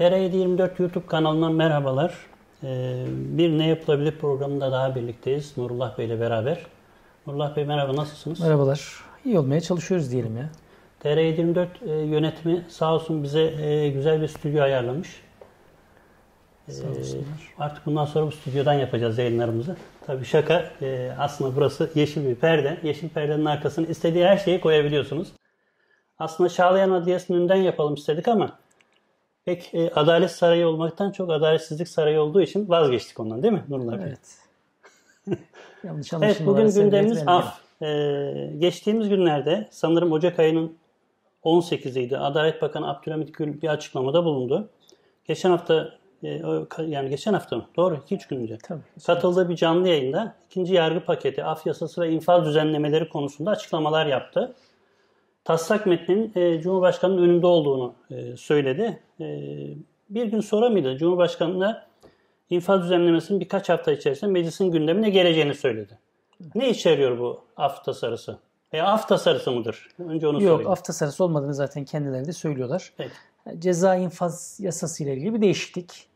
TR724 YouTube kanalından merhabalar. Ee, bir Ne Yapılabilir programında daha birlikteyiz Nurullah Bey ile beraber. Nurullah Bey merhaba nasılsınız? Merhabalar. İyi olmaya çalışıyoruz diyelim ya. TR724 e, yönetimi sağ olsun bize e, güzel bir stüdyo ayarlamış. E, sağ olsunlar. Artık bundan sonra bu stüdyodan yapacağız yayınlarımızı. Tabii şaka aslında burası yeşil bir perde. Yeşil perdenin arkasına istediği her şeyi koyabiliyorsunuz. Aslında Çağlayan Adliyesi'nin önünden yapalım istedik ama pek e, adalet sarayı olmaktan çok adaletsizlik sarayı olduğu için vazgeçtik ondan değil mi Nurullah Bey? Evet. Yanlış evet bugün gündemimiz af. Ee, geçtiğimiz günlerde sanırım Ocak ayının 18'iydi. Adalet Bakanı Abdülhamit Gül bir açıklamada bulundu. Geçen hafta e, yani geçen hafta mı? Doğru 2-3 gün önce. Tabii, Katıldığı bir canlı yayında ikinci yargı paketi, af yasası ve infaz düzenlemeleri konusunda açıklamalar yaptı taslak metnin e, Cumhurbaşkanı'nın önünde olduğunu e, söyledi. E, bir gün sonra mıydı Cumhurbaşkanı'na infaz düzenlemesinin birkaç hafta içerisinde meclisin gündemine geleceğini söyledi. Ne içeriyor bu af tasarısı? Veya af tasarısı mıdır? Önce onu Yok, sorayım. Yok af tasarısı olmadığını zaten kendileri de söylüyorlar. Peki. Ceza infaz yasası ile ilgili bir değişiklik.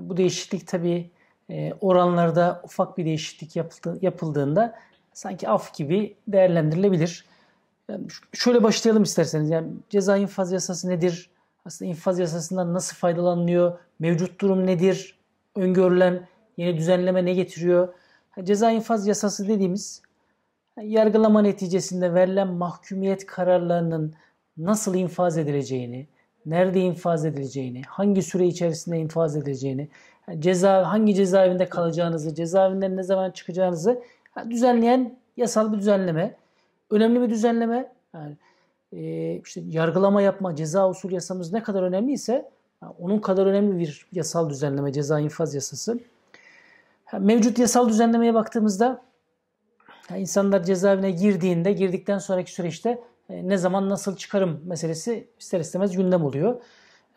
Bu değişiklik tabii e, oranlarda ufak bir değişiklik yapıldığında sanki af gibi değerlendirilebilir. Yani şöyle başlayalım isterseniz. Yani ceza infaz yasası nedir? Aslında infaz yasasından nasıl faydalanılıyor? Mevcut durum nedir? Öngörülen yeni düzenleme ne getiriyor? Yani ceza infaz yasası dediğimiz yargılama neticesinde verilen mahkumiyet kararlarının nasıl infaz edileceğini, nerede infaz edileceğini, hangi süre içerisinde infaz edileceğini, ceza hangi cezaevinde kalacağınızı, cezaevinden ne zaman çıkacağınızı düzenleyen yasal bir düzenleme önemli bir düzenleme. Yani e, işte yargılama yapma, ceza usul yasamız ne kadar önemliyse onun kadar önemli bir yasal düzenleme, ceza infaz yasası. mevcut yasal düzenlemeye baktığımızda insanlar cezaevine girdiğinde, girdikten sonraki süreçte e, ne zaman nasıl çıkarım meselesi ister istemez gündem oluyor.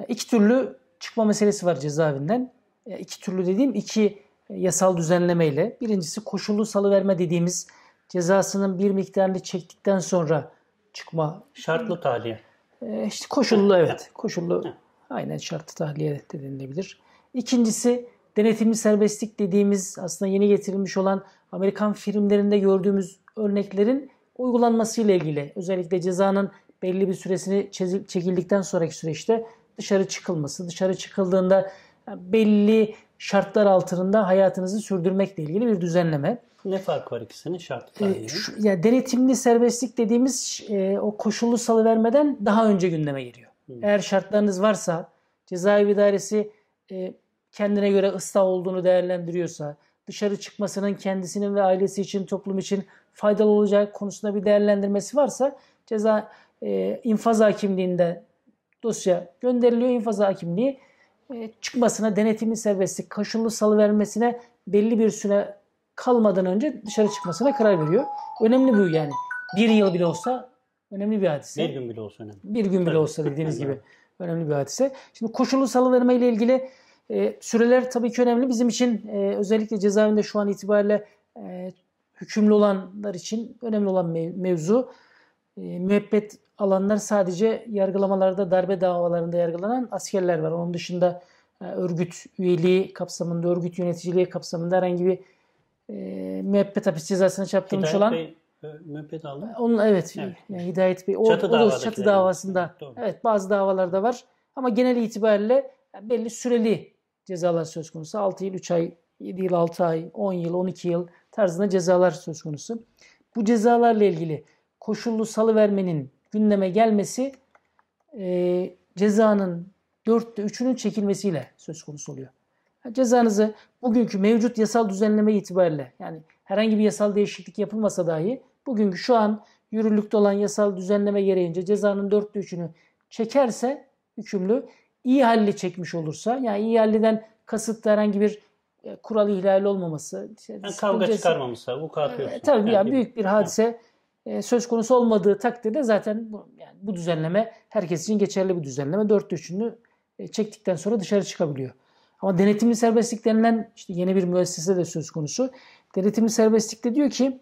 İki türlü çıkma meselesi var cezaevinden. E, iki türlü dediğim iki yasal düzenlemeyle. Birincisi koşullu salıverme dediğimiz cezasının bir miktarını çektikten sonra çıkma. Şartlı tahliye. E, işte koşullu evet. Koşullu aynen şartlı tahliye de denilebilir. İkincisi denetimli serbestlik dediğimiz aslında yeni getirilmiş olan Amerikan filmlerinde gördüğümüz örneklerin uygulanmasıyla ilgili özellikle cezanın belli bir süresini çekildikten sonraki süreçte dışarı çıkılması, dışarı çıkıldığında belli şartlar altında hayatınızı sürdürmekle ilgili bir düzenleme. Ne fark var ikisinin şart e, ya denetimli serbestlik dediğimiz e, o koşullu salı vermeden daha önce gündeme giriyor. Hı. Hmm. Eğer şartlarınız varsa cezaevi dairesi e, kendine göre ıslah olduğunu değerlendiriyorsa, dışarı çıkmasının kendisinin ve ailesi için, toplum için faydalı olacağı konusunda bir değerlendirmesi varsa ceza e, infaz hakimliğinde dosya gönderiliyor. İnfaz hakimliği e, çıkmasına, denetimli serbestlik, kaşınlı salıvermesine belli bir süre kalmadan önce dışarı çıkmasına karar veriyor. Önemli bu yani. Bir yıl bile olsa önemli bir hadise. Bir gün bile olsa önemli. Bir gün bile olsa dediğiniz gibi önemli bir hadise. Şimdi koşullu salıverme ile ilgili e, süreler tabii ki önemli. Bizim için e, özellikle cezaevinde şu an itibariyle e, hükümlü olanlar için önemli olan mevzu e, müebbet alanlar sadece yargılamalarda darbe davalarında yargılanan askerler var. Onun dışında e, örgüt üyeliği kapsamında, örgüt yöneticiliği kapsamında herhangi bir e, müebbet hapis cezasına çarptırmış Hidayet olan e, müebbet aldı. Onun evet, evet. Yani Hidayet Bey o, çatı, o çatı davasında Doğru. evet bazı davalarda var ama genel itibariyle belli süreli cezalar söz konusu. 6 yıl, 3 ay, 7 yıl, 6 ay, 10 yıl, 12 yıl tarzında cezalar söz konusu. Bu cezalarla ilgili koşullu salı vermenin gündeme gelmesi e, cezanın dörtte üçünün çekilmesiyle söz konusu oluyor cezanızı bugünkü mevcut yasal düzenleme itibariyle yani herhangi bir yasal değişiklik yapılmasa dahi bugünkü şu an yürürlükte olan yasal düzenleme gereğince cezanın dörtte üçünü çekerse hükümlü iyi halli çekmiş olursa yani iyi halliden kasıtlı herhangi bir e, kural ihlali olmaması. yani kavga ceza, çıkarmamışsa bu yapıyorsun. E, tabii yani büyük bir hadise e, söz konusu olmadığı takdirde zaten bu, yani bu düzenleme herkes için geçerli bir düzenleme. Dörtte üçünü e, çektikten sonra dışarı çıkabiliyor. Ama denetimli serbestlik denilen işte yeni bir müessese de söz konusu. Denetimin serbestlikte diyor ki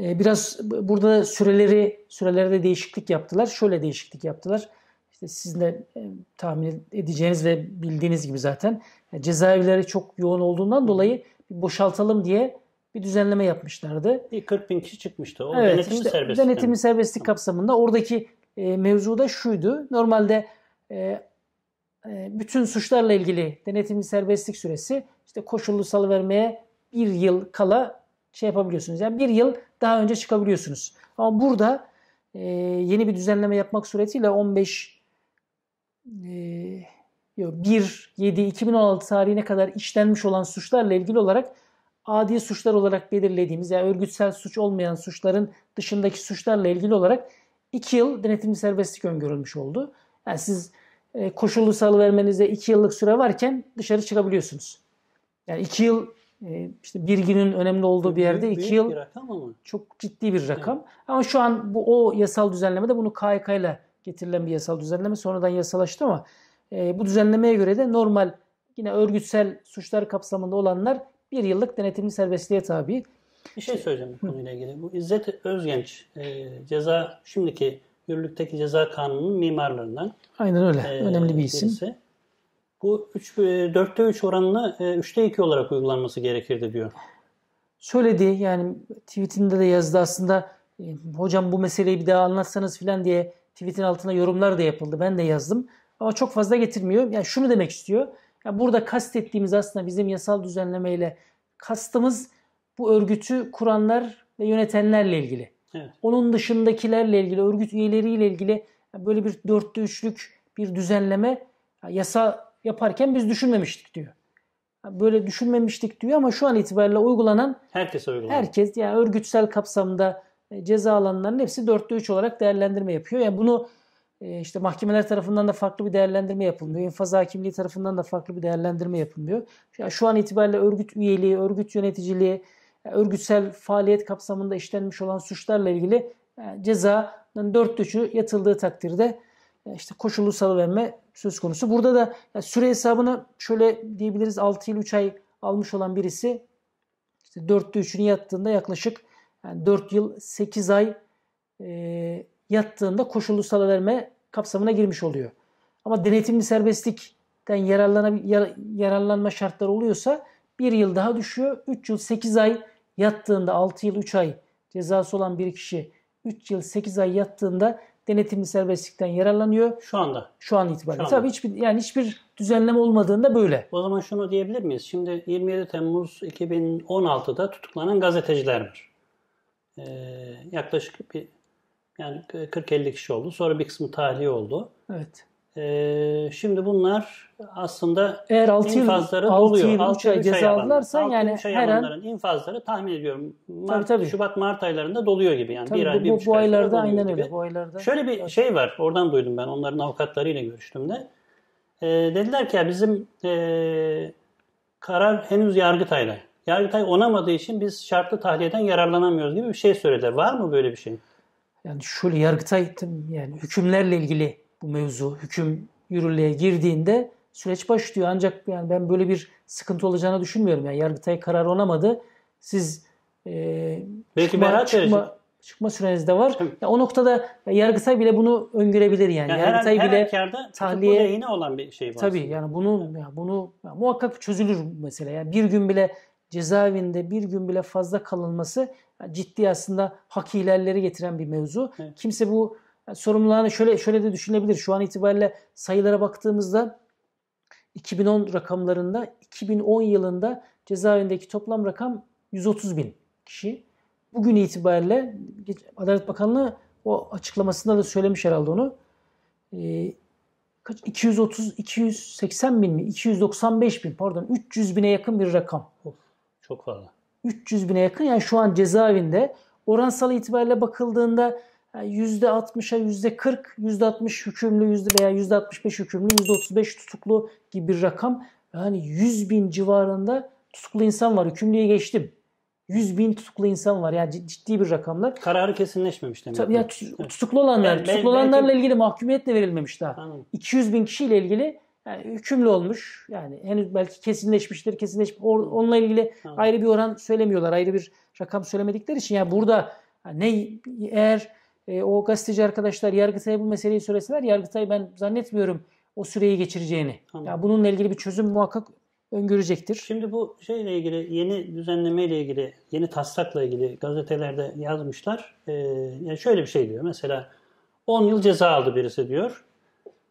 e, biraz burada süreleri sürelerde değişiklik yaptılar. Şöyle değişiklik yaptılar. İşte sizin de e, tahmin edeceğiniz ve bildiğiniz gibi zaten e, cezaevleri çok yoğun olduğundan dolayı boşaltalım diye bir düzenleme yapmışlardı. Bir 40 bin kişi çıkmıştı. O evet, denetim işte, serbestlik. Denetimin serbestlik kapsamında oradaki e, mevzu da şuydu. Normalde e, ee, bütün suçlarla ilgili denetimli serbestlik süresi işte koşullu salıvermeye bir yıl kala şey yapabiliyorsunuz. Yani bir yıl daha önce çıkabiliyorsunuz. Ama burada e, yeni bir düzenleme yapmak suretiyle 15 e, yok 1 7 2016 tarihine kadar işlenmiş olan suçlarla ilgili olarak adi suçlar olarak belirlediğimiz yani örgütsel suç olmayan suçların dışındaki suçlarla ilgili olarak 2 yıl denetimli serbestlik öngörülmüş oldu. Yani siz e, koşullu vermenize 2 yıllık süre varken dışarı çıkabiliyorsunuz. Yani 2 yıl e, işte bir günün önemli olduğu bir yerde 2 yıl çok ciddi bir rakam. Evet. Ama şu an bu o yasal düzenlemede bunu KYK ile getirilen bir yasal düzenleme sonradan yasalaştı ama e, bu düzenlemeye göre de normal yine örgütsel suçlar kapsamında olanlar bir yıllık denetimli serbestliğe tabi. Bir şey söyleyeceğim bu konuyla ilgili. Bu İzzet Özgenç e, ceza şimdiki yürürlükteki ceza kanununun mimarlarından. Aynen öyle. E, Önemli bir isim. Birisi. Bu 3, 4'te 3 oranını 3'te e, 2 olarak uygulanması gerekirdi diyor. Söyledi yani tweetinde de yazdı aslında e, hocam bu meseleyi bir daha anlatsanız filan diye tweetin altına yorumlar da yapıldı. Ben de yazdım. Ama çok fazla getirmiyor. Yani şunu demek istiyor. ya burada kastettiğimiz aslında bizim yasal düzenlemeyle kastımız bu örgütü kuranlar ve yönetenlerle ilgili. Evet. Onun dışındakilerle ilgili, örgüt üyeleriyle ilgili böyle bir dörtlü üçlük bir düzenleme yasa yaparken biz düşünmemiştik diyor. Böyle düşünmemiştik diyor ama şu an itibariyle uygulanan herkes uygulanan. Herkes yani örgütsel kapsamda e, ceza alanların hepsi dörtte üç olarak değerlendirme yapıyor. Yani bunu e, işte mahkemeler tarafından da farklı bir değerlendirme yapılmıyor. İnfaz hakimliği tarafından da farklı bir değerlendirme yapılmıyor. Yani şu an itibariyle örgüt üyeliği, örgüt yöneticiliği, örgütsel faaliyet kapsamında işlenmiş olan suçlarla ilgili e, cezanın dörtte üçü yatıldığı takdirde e, işte koşullu salıverme söz konusu. Burada da süre hesabını şöyle diyebiliriz 6 yıl 3 ay almış olan birisi işte 4'te 3'ünü yattığında yaklaşık yani 4 yıl 8 ay e, yattığında koşullu salıverme kapsamına girmiş oluyor. Ama denetimli serbestlikten yararlana, yar, yararlanma şartları oluyorsa 1 yıl daha düşüyor. 3 yıl 8 ay yattığında 6 yıl 3 ay cezası olan bir kişi 3 yıl 8 ay yattığında denetimli serbestlikten yararlanıyor. Şu anda. Şu an itibariyle. Şu anda. Tabii hiçbir yani hiçbir düzenleme olmadığında böyle. O zaman şunu diyebilir miyiz? Şimdi 27 Temmuz 2016'da tutuklanan gazeteciler var. Ee, yaklaşık bir yani 40-50 kişi oldu. Sonra bir kısmı tahliye oldu. Evet. Ee, şimdi bunlar aslında eğer 6 yıl, infazları 6 doluyor. Yıl, 6 yıl ceza aldılarsa yani her an infazları tahmin ediyorum Mart, tabii, tabii. Şubat Mart aylarında doluyor gibi yani tabii, bir ay bu, bir buçuk bu aylarda aynen gibi. öyle bu aylarda. Şöyle bir şey var oradan duydum ben onların avukatlarıyla görüştüğümde. Ee, dediler ki ya bizim e, karar henüz Yargıtay'da. Yargıtay onamadığı için biz şartlı tahliyeden yararlanamıyoruz gibi bir şey söylediler. Var mı böyle bir şey? Yani şöyle Yargıtay yani hükümlerle ilgili bu mevzu, hüküm yürürlüğe girdiğinde süreç başlıyor. Ancak yani ben böyle bir sıkıntı olacağını düşünmüyorum. Yani Yargıtay karar onamadı. Siz e, belki çıkma, merak çıkma, verecek. çıkma süreniz de var. Ya o noktada Yargıtay bile bunu öngörebilir yani. yani Yargıtay her, bile her tahliye yine olan bir şey var. Tabii yani bunu yani bunu ya muhakkak çözülür mesela. Yani bir gün bile cezaevinde bir gün bile fazla kalınması ciddi aslında hak ilerleri getiren bir mevzu. Evet. Kimse bu yani sorumluluğunu hani şöyle şöyle de düşünebilir. Şu an itibariyle sayılara baktığımızda 2010 rakamlarında 2010 yılında cezaevindeki toplam rakam 130 bin kişi. Bugün itibariyle Adalet Bakanlığı o açıklamasında da söylemiş herhalde onu. E, kaç 230 280 bin mi? 295 bin pardon 300 bine yakın bir rakam. Of, çok fazla. 300 bine yakın yani şu an cezaevinde oransal itibariyle bakıldığında %60'a %40, %60 hükümlü %60 veya %65 hükümlü, %35 tutuklu gibi bir rakam. Yani 100 bin civarında tutuklu insan var. Hükümlüye geçtim. 100 bin tutuklu insan var. Yani ciddi bir rakamlar. Kararı kesinleşmemiş demek. Tabii ya tutuklu olanlar, yani, tutuklu olanlarla ilgili mahkumiyet de verilmemiş daha. Anladım. 200 bin kişiyle ilgili yani hükümlü olmuş. Yani henüz belki kesinleşmiştir, kesinleşmiş. Onunla ilgili Anladım. ayrı bir oran söylemiyorlar. Ayrı bir rakam söylemedikleri için yani burada ne eğer e, o gazeteci arkadaşlar Yargıtay'a bu meseleyi söyleseler Yargıtay ben zannetmiyorum o süreyi geçireceğini. Tamam. Ya bununla ilgili bir çözüm muhakkak öngörecektir. Şimdi bu şeyle ilgili yeni düzenlemeyle ilgili yeni taslakla ilgili gazetelerde yazmışlar. Ee, yani şöyle bir şey diyor mesela 10 yıl ceza aldı birisi diyor.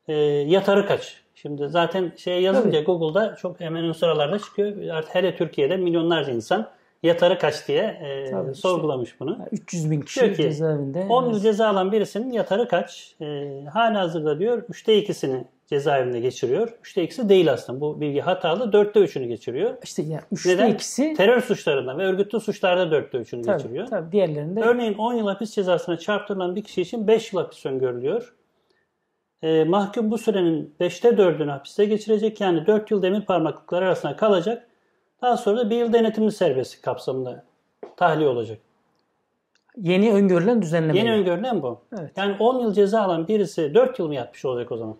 Ee, yatarı kaç? Şimdi zaten şey yazınca Tabii. Google'da çok hemen ön sıralarda çıkıyor. Artık hele Türkiye'de milyonlarca insan yatarı kaç diye e, Tabii sorgulamış bunu. 300 bin kişi diyor ki, cezaevinde. 10 yıl ceza alan birisinin yatarı kaç? E, hala hazırda diyor 3'te 2'sini cezaevinde geçiriyor. 3'te 2'si değil aslında. Bu bilgi hatalı. 4'te 3'ünü geçiriyor. İşte ya 3'te Neden? 2'si... Terör suçlarında ve örgütlü suçlarda 4'te 3'ünü geçiriyor. Tabii diğerlerinde... Örneğin 10 yıl hapis cezasına çarptırılan bir kişi için 5 yıl hapis öngörülüyor. E, mahkum bu sürenin 5'te 4'ünü hapiste geçirecek. Yani 4 yıl demir parmaklıklar arasında kalacak. Daha sonra da bir yıl denetimli serbestlik kapsamında tahliye olacak. Yeni öngörülen düzenleme. Yeni öngörülen bu. Evet. Yani 10 yıl ceza alan birisi 4 yıl mı yatmış olacak o zaman?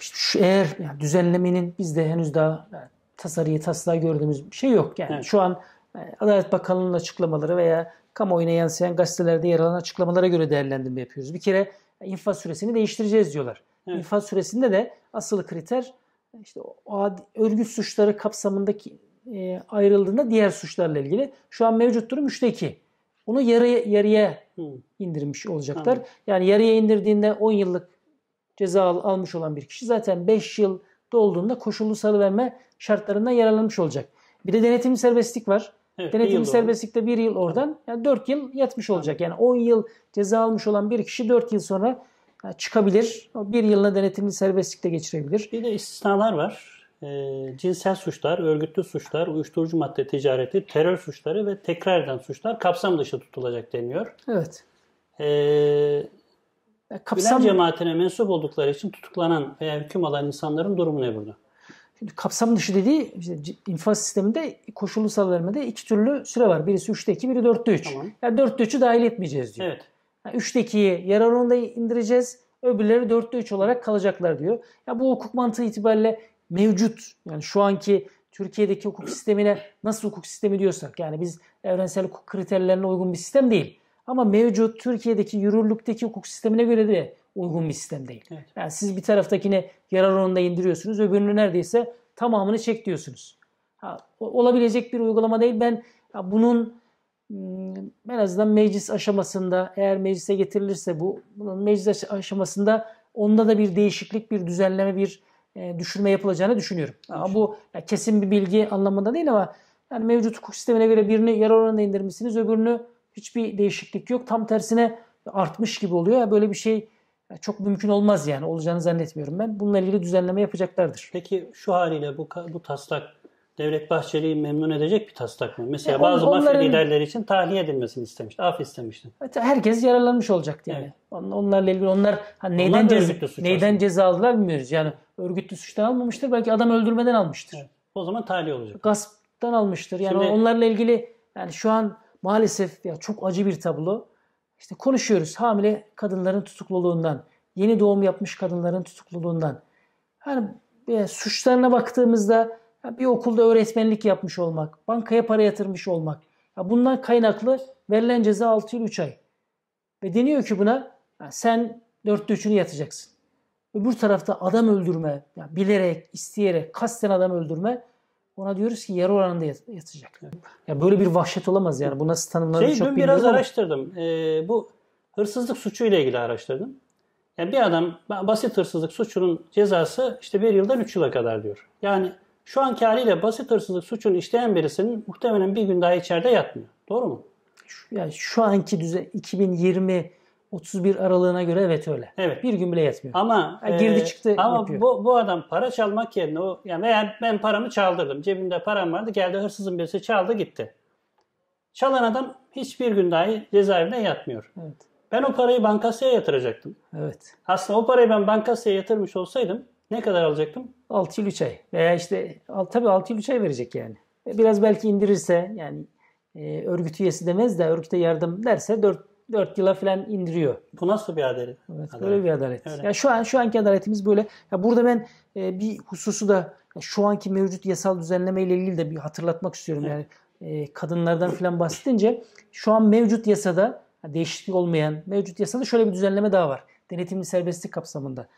İşte şu eğer yani düzenlemenin bizde henüz daha yani tasarıyı taslağı gördüğümüz bir şey yok. Yani evet. şu an e, Adalet Bakanlığı'nın açıklamaları veya kamuoyuna yansıyan gazetelerde yer alan açıklamalara göre değerlendirme yapıyoruz. Bir kere infaz süresini değiştireceğiz diyorlar. Evet. İnfaz süresinde de asıl kriter işte o örgüt suçları kapsamındaki e, ayrıldığında diğer suçlarla ilgili şu an mevcut durum 3'te 2. Onu yarıya, yarıya indirmiş olacaklar. Anladım. Yani yarıya indirdiğinde 10 yıllık ceza al, almış olan bir kişi zaten 5 yıl dolduğunda koşullu salıverme şartlarından yararlanmış olacak. Bir de denetim serbestlik var. Evet, denetimli serbestlikte 1 yıl oradan yani 4 yıl yatmış olacak. Yani 10 yıl ceza almış olan bir kişi 4 yıl sonra çıkabilir. Bir yılına denetimli serbestlikte geçirebilir. Bir de istisnalar var. E, cinsel suçlar, örgütlü suçlar, uyuşturucu madde ticareti, terör suçları ve tekrar eden suçlar kapsam dışı tutulacak deniyor. Evet. E, kapsam... Gülen cemaatine mensup oldukları için tutuklanan veya hüküm alan insanların durumu ne burada? Şimdi kapsam dışı dediği işte infaz sisteminde koşullu salıvermede iki türlü süre var. Birisi 3'te 2, biri 4'te 3. Tamam. Yani 4'te 3'ü dahil etmeyeceğiz diyor. Evet. Yani 3'te 2'yi yarar onda indireceğiz. Öbürleri 4'te 3 olarak kalacaklar diyor. Ya bu hukuk mantığı itibariyle mevcut. Yani şu anki Türkiye'deki hukuk sistemine nasıl hukuk sistemi diyorsak yani biz evrensel hukuk kriterlerine uygun bir sistem değil. Ama mevcut Türkiye'deki yürürlükteki hukuk sistemine göre de uygun bir sistem değil. Evet. Yani siz bir taraftakini yarar oranında indiriyorsunuz, öbürünü neredeyse tamamını çek diyorsunuz. Ha, olabilecek bir uygulama değil. Ben ya bunun Hmm, en azından meclis aşamasında eğer meclise getirilirse bu meclis aşamasında onda da bir değişiklik, bir düzenleme, bir e, düşürme yapılacağını düşünüyorum. Ama bu kesin bir bilgi anlamında değil ama yani mevcut hukuk sistemine göre birini yarı oranına indirmişsiniz, öbürünü hiçbir değişiklik yok. Tam tersine artmış gibi oluyor. Ya böyle bir şey çok mümkün olmaz yani olacağını zannetmiyorum ben. Bununla ilgili düzenleme yapacaklardır. Peki şu haliyle bu bu taslak Devlet Bahçeli'yi memnun edecek bir taslak mı? Mesela yani bazı onların, mafya liderleri için tahliye edilmesini istemişti, af istemişti. Herkes yararlanmış olacaktı yani. Evet. Onlarla ilgili onlar hani neyden, onlar ceza, neyden ceza aldılar bilmiyoruz. Yani örgütlü suçtan almamıştır. Belki adam öldürmeden almıştır. Evet. O zaman tahliye olacak. Gasptan almıştır. Yani Şimdi, onlarla ilgili yani şu an maalesef ya çok acı bir tablo. İşte konuşuyoruz hamile kadınların tutukluluğundan, yeni doğum yapmış kadınların tutukluluğundan. Yani e, suçlarına baktığımızda bir okulda öğretmenlik yapmış olmak, bankaya para yatırmış olmak. Bundan kaynaklı verilen ceza 6 yıl 3 ay. Ve deniyor ki buna sen dörtte üçünü yatacaksın. Öbür tarafta adam öldürme, yani bilerek, isteyerek, kasten adam öldürme ona diyoruz ki yarı oranında yatacak. Ya böyle bir vahşet olamaz yani. Bu nasıl tanımlanır şey, çok dün biraz ama. araştırdım. Ee, bu hırsızlık suçu ile ilgili araştırdım. Yani bir adam basit hırsızlık suçunun cezası işte bir yıldan üç yıla kadar diyor. Yani şu anki haliyle basit hırsızlık suçunu işleyen birisinin muhtemelen bir gün daha içeride yatmıyor. Doğru mu? Şu, yani şu anki düzen 2020 31 aralığına göre evet öyle. Evet. Bir gün bile yetmiyor. Ama yani girdi e, çıktı ama yapıyor. bu, bu adam para çalmak yerine o yani ben, ben paramı çaldırdım. Cebimde param vardı. Geldi hırsızın birisi çaldı gitti. Çalan adam hiçbir gün dahi cezaevine yatmıyor. Evet. Ben o parayı bankasaya yatıracaktım. Evet. Aslında o parayı ben bankasaya yatırmış olsaydım ne kadar alacaktım? 6 yıl 3 ay. Veya işte tabii 6 yıl 3 ay verecek yani. E, biraz belki indirirse yani e, örgüt üyesi demez de örgüte yardım derse 4 4 yıla falan indiriyor. Bu nasıl bir adalet? Evet, adalet. böyle bir adalet. Öyle. Ya şu an şu anki adaletimiz böyle. Ya burada ben e, bir hususu da şu anki mevcut yasal düzenleme ile ilgili de bir hatırlatmak istiyorum. Evet. Yani e, kadınlardan falan bahsedince şu an mevcut yasada değişiklik olmayan mevcut yasada şöyle bir düzenleme daha var. Denetimli serbestlik kapsamında.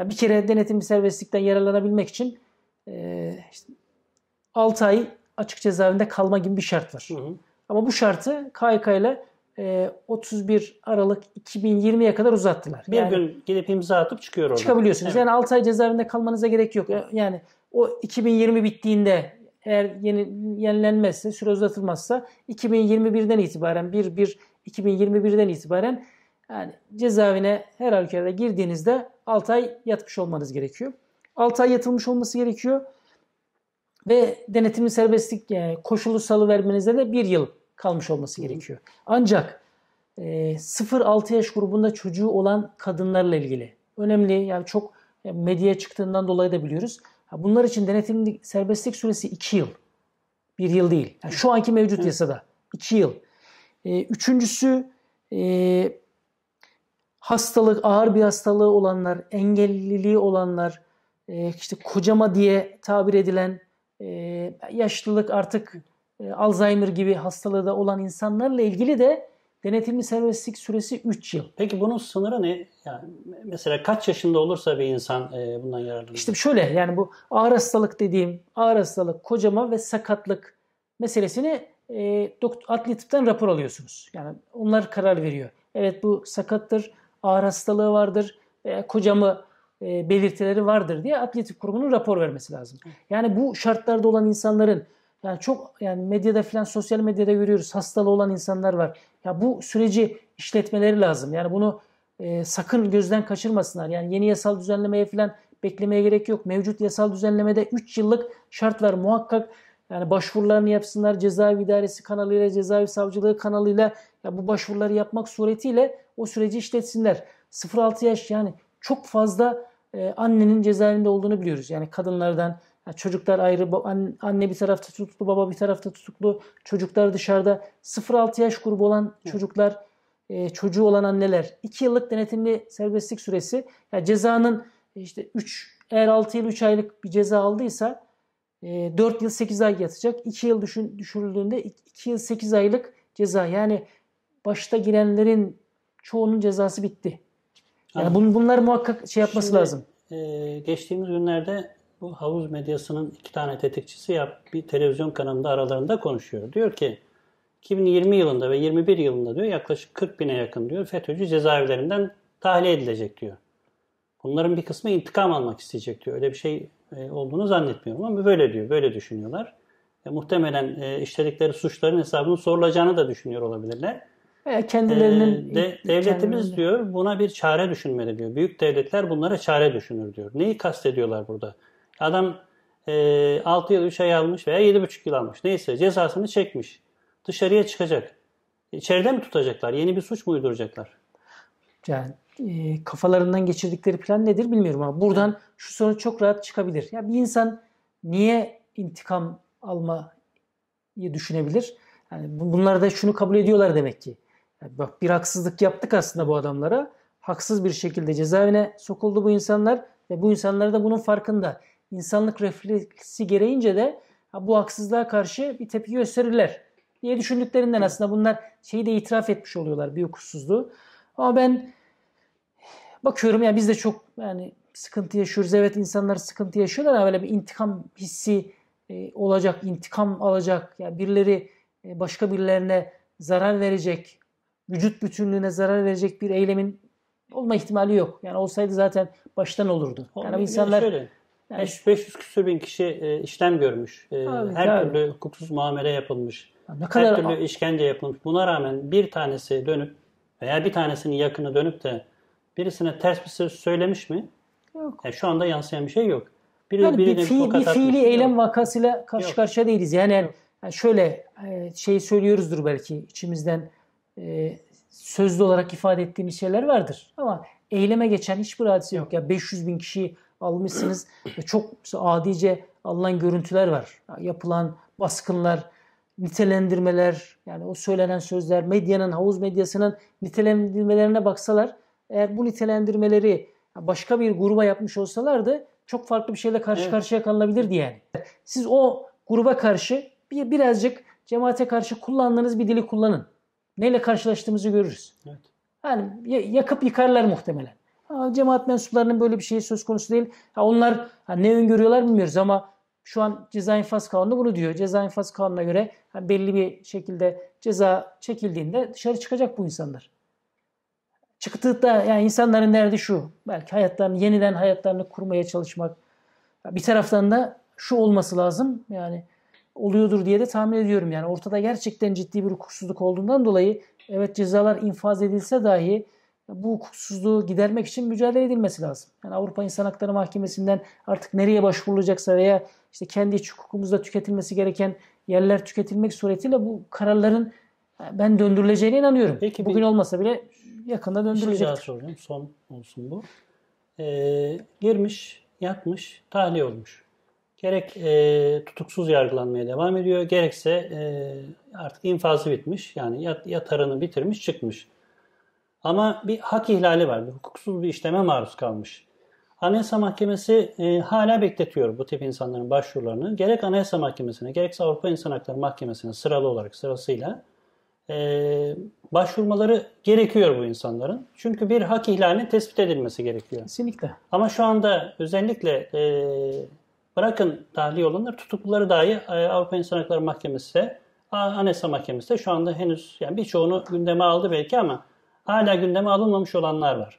Yani bir kere denetim bir serbestlikten yararlanabilmek için e, işte 6 ay açık cezaevinde kalma gibi bir şart var. Hı hı. Ama bu şartı KYK ile e, 31 Aralık 2020'ye kadar uzattılar. Bir yani, gün gidip imza atıp çıkıyor oradan. Çıkabiliyorsunuz. Evet. Yani 6 ay cezaevinde kalmanıza gerek yok. Yani o 2020 bittiğinde eğer yeni, yenilenmezse, süre uzatılmazsa 2021'den itibaren 1 1 2021'den itibaren yani cezaevine her halükarda girdiğinizde 6 ay yatmış olmanız gerekiyor. 6 ay yatılmış olması gerekiyor. Ve denetimli serbestlik yani e, koşulu salı vermenize de 1 yıl kalmış olması gerekiyor. Ancak e, 0-6 yaş grubunda çocuğu olan kadınlarla ilgili önemli yani çok e, medyaya çıktığından dolayı da biliyoruz. Bunlar için denetimli serbestlik süresi 2 yıl. 1 yıl değil. Yani şu anki mevcut yasada 2 yıl. E, üçüncüsü e, hastalık, ağır bir hastalığı olanlar, engelliliği olanlar, e, işte kocama diye tabir edilen e, yaşlılık artık e, Alzheimer gibi hastalığı da olan insanlarla ilgili de denetimli serbestlik süresi 3 yıl. Peki bunun sınırı ne? Yani mesela kaç yaşında olursa bir insan bundan yararlanır? İşte şöyle yani bu ağır hastalık dediğim ağır hastalık, kocama ve sakatlık meselesini e, adli tıptan rapor alıyorsunuz. Yani onlar karar veriyor. Evet bu sakattır, ağır hastalığı vardır veya kocamı e, belirtileri vardır diye atletik kurumunun rapor vermesi lazım. Yani bu şartlarda olan insanların yani çok yani medyada filan sosyal medyada görüyoruz hastalığı olan insanlar var. Ya bu süreci işletmeleri lazım. Yani bunu e, sakın gözden kaçırmasınlar. Yani yeni yasal düzenlemeye filan beklemeye gerek yok. Mevcut yasal düzenlemede 3 yıllık şart var muhakkak. Yani başvurularını yapsınlar. Cezaevi idaresi kanalıyla, cezaevi savcılığı kanalıyla ya bu başvuruları yapmak suretiyle o süreci işletsinler. 0-6 yaş yani çok fazla e, annenin cezaevinde olduğunu biliyoruz. Yani kadınlardan yani çocuklar ayrı anne bir tarafta tutuklu baba bir tarafta tutuklu çocuklar dışarıda 0-6 yaş grubu olan çocuklar e, çocuğu olan anneler 2 yıllık denetimli serbestlik süresi ya cezanın işte 3 eğer 6 yıl 3 aylık bir ceza aldıysa e, 4 yıl 8 ay yatacak. 2 yıl düşün, düşürüldüğünde 2 yıl 8 aylık ceza. Yani başta girenlerin çoğunun cezası bitti. Yani Abi, bun, bunlar muhakkak şey yapması şimdi, lazım. E, geçtiğimiz günlerde bu havuz medyasının iki tane tetikçisi yap bir televizyon kanalında aralarında konuşuyor. Diyor ki 2020 yılında ve 21 yılında diyor yaklaşık 40 bine yakın diyor FETÖ'cü cezaevlerinden tahliye edilecek diyor. Bunların bir kısmı intikam almak isteyecek diyor. Öyle bir şey e, olduğunu zannetmiyorum ama böyle diyor, böyle düşünüyorlar. E, muhtemelen e, işledikleri suçların hesabının sorulacağını da düşünüyor olabilirler kendilerinin de, devletimiz kendileri... diyor buna bir çare düşünmeli diyor. Büyük devletler bunlara çare düşünür diyor. Neyi kastediyorlar burada? Adam e, 6 yıl 3 ay almış veya 7,5 yıl almış. Neyse cezasını çekmiş. Dışarıya çıkacak. İçeride mi tutacaklar? Yeni bir suç mu uyduracaklar? Yani e, kafalarından geçirdikleri plan nedir bilmiyorum ama buradan evet. şu sonuç çok rahat çıkabilir. Ya bir insan niye intikam almayı düşünebilir? Yani bunlar da şunu kabul ediyorlar demek ki bak bir haksızlık yaptık aslında bu adamlara. Haksız bir şekilde cezaevine sokuldu bu insanlar ve bu insanlar da bunun farkında. İnsanlık refleksi gereğince de bu haksızlığa karşı bir tepki gösterirler diye düşündüklerinden aslında bunlar şeyi de itiraf etmiş oluyorlar bir hukuksuzluğu. Ama ben bakıyorum ya biz de çok yani sıkıntı yaşıyoruz. Evet insanlar sıkıntı yaşıyorlar ama böyle bir intikam hissi e, olacak, intikam alacak. Yani birileri e, başka birilerine zarar verecek vücut bütünlüğüne zarar verecek bir eylemin olma ihtimali yok. Yani olsaydı zaten baştan olurdu. Yani Olabilir, insanlar şöyle, yani 500 küsur bin kişi e, işlem görmüş. E, abi, her abi. türlü hukuksuz muamele yapılmış. ne kadar her türlü abi. işkence yapılmış. Buna rağmen bir tanesi dönüp veya bir tanesinin yakını dönüp de birisine ters bir söz söylemiş mi? Yok. Yani şu anda yansıyan bir şey yok. Biri, yani bir, fi, bir fiili atmış. eylem vakasıyla karşı yok. karşıya değiliz. Yani, yani şöyle e, şey söylüyoruzdur belki içimizden e, sözlü olarak ifade ettiğimiz şeyler vardır. Ama eyleme geçen hiçbir hadise yok. Ya 500 bin kişiyi almışsınız ve çok adice alınan görüntüler var. yapılan baskınlar, nitelendirmeler, yani o söylenen sözler, medyanın, havuz medyasının nitelendirmelerine baksalar, eğer bu nitelendirmeleri başka bir gruba yapmış olsalardı çok farklı bir şeyle karşı karşıya kalınabilirdi yani. Siz o gruba karşı bir, birazcık cemaate karşı kullandığınız bir dili kullanın neyle karşılaştığımızı görürüz. Evet. Yani yakıp yıkarlar muhtemelen. cemaat mensuplarının böyle bir şeyi söz konusu değil. Ha, onlar ha, ne öngörüyorlar bilmiyoruz ama şu an ceza infaz kanunu bunu diyor. Ceza infaz kanununa göre belli bir şekilde ceza çekildiğinde dışarı çıkacak bu insanlar. Çıktığı da yani insanların derdi şu. Belki hayatlarını yeniden hayatlarını kurmaya çalışmak. Bir taraftan da şu olması lazım. Yani oluyordur diye de tahmin ediyorum. Yani ortada gerçekten ciddi bir hukuksuzluk olduğundan dolayı evet cezalar infaz edilse dahi bu hukuksuzluğu gidermek için mücadele edilmesi lazım. Yani Avrupa İnsan Hakları Mahkemesi'nden artık nereye başvurulacaksa veya işte kendi iç hukukumuzda tüketilmesi gereken yerler tüketilmek suretiyle bu kararların ben döndürüleceğine inanıyorum. Peki Bugün bir, olmasa bile yakında döndürülecek. Bir şey daha soracağım. Son olsun bu. Ee, girmiş, yatmış, tahliye olmuş. Gerek e, tutuksuz yargılanmaya devam ediyor, gerekse e, artık infazı bitmiş. Yani yat, yatarını bitirmiş, çıkmış. Ama bir hak ihlali var, bir hukuksuz bir işleme maruz kalmış. Anayasa Mahkemesi e, hala bekletiyor bu tip insanların başvurularını. Gerek Anayasa Mahkemesi'ne, gerekse Avrupa İnsan Hakları Mahkemesi'ne sıralı olarak, sırasıyla e, başvurmaları gerekiyor bu insanların. Çünkü bir hak ihlalinin tespit edilmesi gerekiyor. Kesinlikle. Ama şu anda özellikle... E, Bırakın tahliye olanlar tutukluları dahi e, Avrupa İnsan Hakları Mahkemesi, Anayasa Mahkemesi şu anda henüz yani birçoğunu gündeme aldı belki ama hala gündeme alınmamış olanlar var.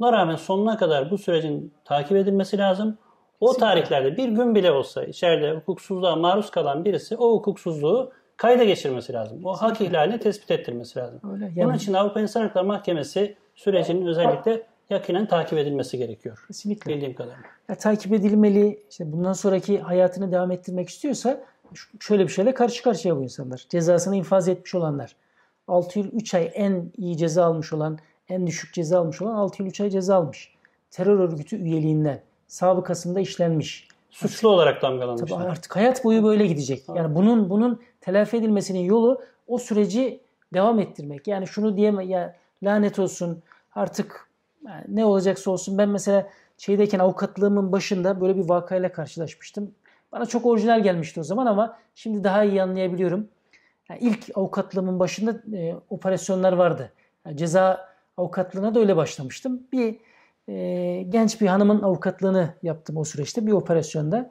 Buna rağmen sonuna kadar bu sürecin takip edilmesi lazım. O tarihlerde bir gün bile olsa içeride hukuksuzluğa maruz kalan birisi o hukuksuzluğu kayda geçirmesi lazım. O hak ihlalini tespit ettirmesi lazım. Öyle, yani. Bunun için Avrupa İnsan Hakları Mahkemesi sürecinin özellikle yakinen takip edilmesi gerekiyor. Kesinlikle. Bildiğim kadarıyla. Ya, takip edilmeli. İşte bundan sonraki hayatını devam ettirmek istiyorsa şöyle bir şeyle karşı karşıya bu insanlar. Cezasını infaz etmiş olanlar. 6 yıl 3 ay en iyi ceza almış olan, en düşük ceza almış olan 6 yıl 3 ay ceza almış. Terör örgütü üyeliğinden, sabıkasında işlenmiş. Suçlu artık, olarak damgalanmışlar. Tabii artık hayat boyu böyle gidecek. Yani bunun bunun telafi edilmesinin yolu o süreci devam ettirmek. Yani şunu diyemem, ya lanet olsun artık yani ne olacaksa olsun ben mesela şeydeyken avukatlığımın başında böyle bir vakayla karşılaşmıştım. Bana çok orijinal gelmişti o zaman ama şimdi daha iyi anlayabiliyorum. Yani ilk avukatlığımın başında e, operasyonlar vardı. Yani ceza avukatlığına da öyle başlamıştım. Bir e, genç bir hanımın avukatlığını yaptım o süreçte bir operasyonda.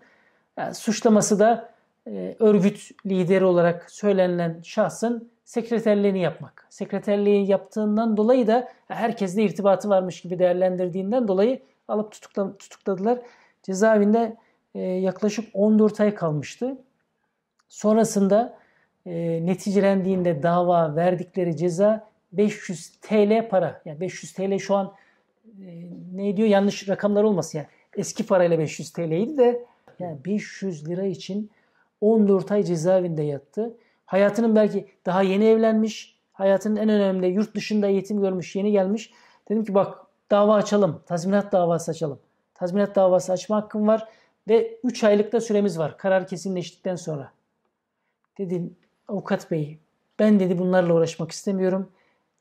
Yani suçlaması da e, örgüt lideri olarak söylenilen şahsın sekreterliğini yapmak. Sekreterliği yaptığından dolayı da herkesle irtibatı varmış gibi değerlendirdiğinden dolayı alıp tutukla, tutukladılar. Cezaevinde e, yaklaşık 14 ay kalmıştı. Sonrasında e, neticelendiğinde dava verdikleri ceza 500 TL para. Yani 500 TL şu an e, ne diyor yanlış rakamlar olmasın yani. Eski parayla 500 TL'ydi de yani 500 lira için 14 ay cezaevinde yattı. Hayatının belki daha yeni evlenmiş, hayatının en önemli yurt dışında eğitim görmüş, yeni gelmiş. Dedim ki bak dava açalım, tazminat davası açalım. Tazminat davası açma hakkım var ve 3 aylıkta süremiz var karar kesinleştikten sonra. Dedim avukat bey ben dedi bunlarla uğraşmak istemiyorum.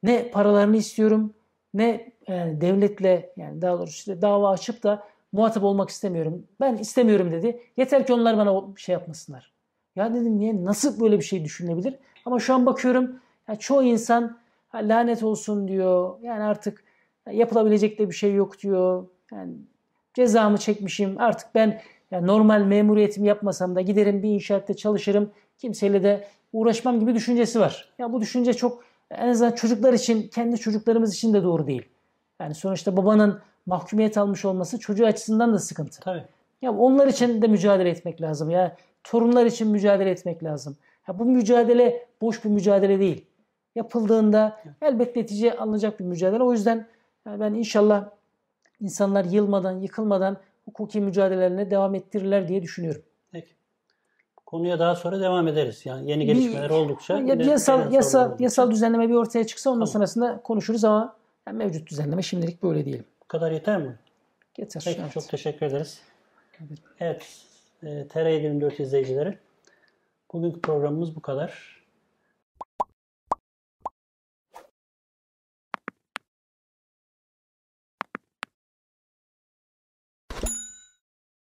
Ne paralarını istiyorum ne yani e, devletle yani daha doğrusu işte dava açıp da muhatap olmak istemiyorum. Ben istemiyorum dedi. Yeter ki onlar bana şey yapmasınlar. Ya dedim niye nasıl böyle bir şey düşünebilir? Ama şu an bakıyorum ya çoğu insan ha, lanet olsun diyor. Yani artık yapılabilecek de bir şey yok diyor. Yani cezamı çekmişim. Artık ben yani normal memuriyetimi yapmasam da giderim bir inşaatta çalışırım. Kimseyle de uğraşmam gibi düşüncesi var. Ya bu düşünce çok en azından çocuklar için, kendi çocuklarımız için de doğru değil. Yani sonuçta babanın mahkumiyet almış olması çocuğu açısından da sıkıntı. Tabii. Ya onlar için de mücadele etmek lazım. Ya sorunlar için mücadele etmek lazım. Ya bu mücadele boş bir mücadele değil. Yapıldığında elbet netice alınacak bir mücadele. O yüzden ben inşallah insanlar yılmadan, yıkılmadan hukuki mücadelelerine devam ettirirler diye düşünüyorum. Peki. Konuya daha sonra devam ederiz. Yani yeni gelişmeler bir, oldukça. Ya, yasal yasal oldukça. yasal düzenleme bir ortaya çıksa ondan tamam. sonrasında konuşuruz ama yani mevcut düzenleme şimdilik böyle diyelim. Bu kadar yeter mi? Yeter. Peki, çok teşekkür ederiz. Evet. evet. E, ee, TR724 izleyicileri. Bugünkü programımız bu kadar.